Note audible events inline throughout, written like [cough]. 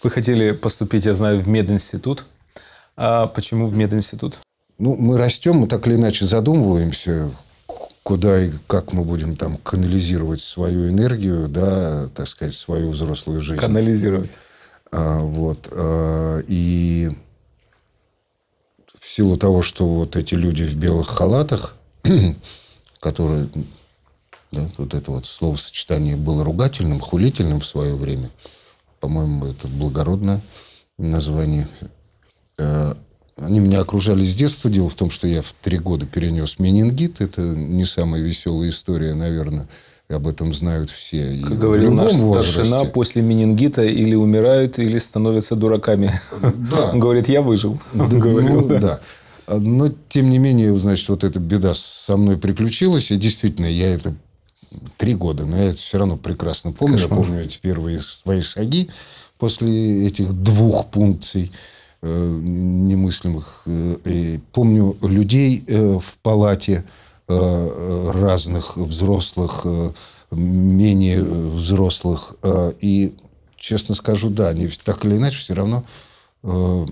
Вы хотели поступить, я знаю, в мединститут. А почему в мединститут? Ну, мы растем, мы так или иначе задумываемся, куда и как мы будем там канализировать свою энергию, да, так сказать, свою взрослую жизнь. Канализировать. А, вот. А, и в силу того, что вот эти люди в белых халатах, [clears throat] которые, да, вот это вот словосочетание было ругательным, хулительным в свое время – по-моему, это благородное название. Э, они меня окружали с детства. Дело в том, что я в три года перенес менингит. Это не самая веселая история, наверное. Об этом знают все. Как и говорил наш возрасте. после менингита или умирают, или становятся дураками. Да. Он говорит, я выжил. Да, говорил, ну, да. да. Но, тем не менее, значит, вот эта беда со мной приключилась. И действительно, я это три года, но я это все равно прекрасно помню. Кошмар. Я помню эти первые свои шаги после этих двух пункций э, немыслимых. Э, и помню людей э, в палате э, э, разных взрослых, э, менее взрослых. Э, и, честно скажу, да, они так или иначе все равно э,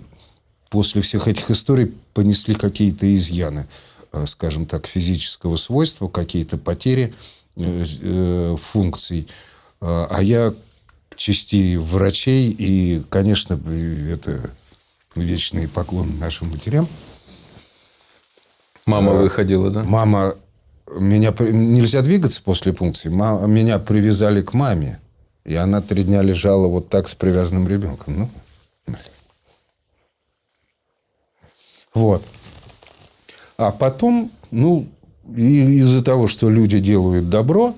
после всех этих историй понесли какие-то изъяны, э, скажем так, физического свойства, какие-то потери. Э, Э, э, функций. А, а я части врачей, и, конечно, э, это вечный поклон нашим матерям. Мама выходила, да? Мама меня нельзя двигаться после пункции. Мама, меня привязали к маме, и она три дня лежала вот так с привязанным ребенком. Ну, блин. вот. А потом, ну, и из-за того, что люди делают добро,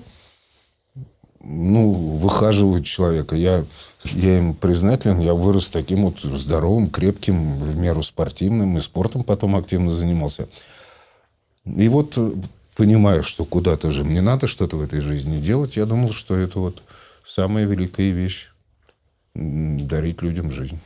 ну, выхаживают человека. Я, я им признателен, я вырос таким вот здоровым, крепким, в меру спортивным, и спортом потом активно занимался. И вот, э, понимая, что куда-то же мне надо что-то в этой жизни делать, я думал, что это вот самая великая вещь – дарить людям жизнь.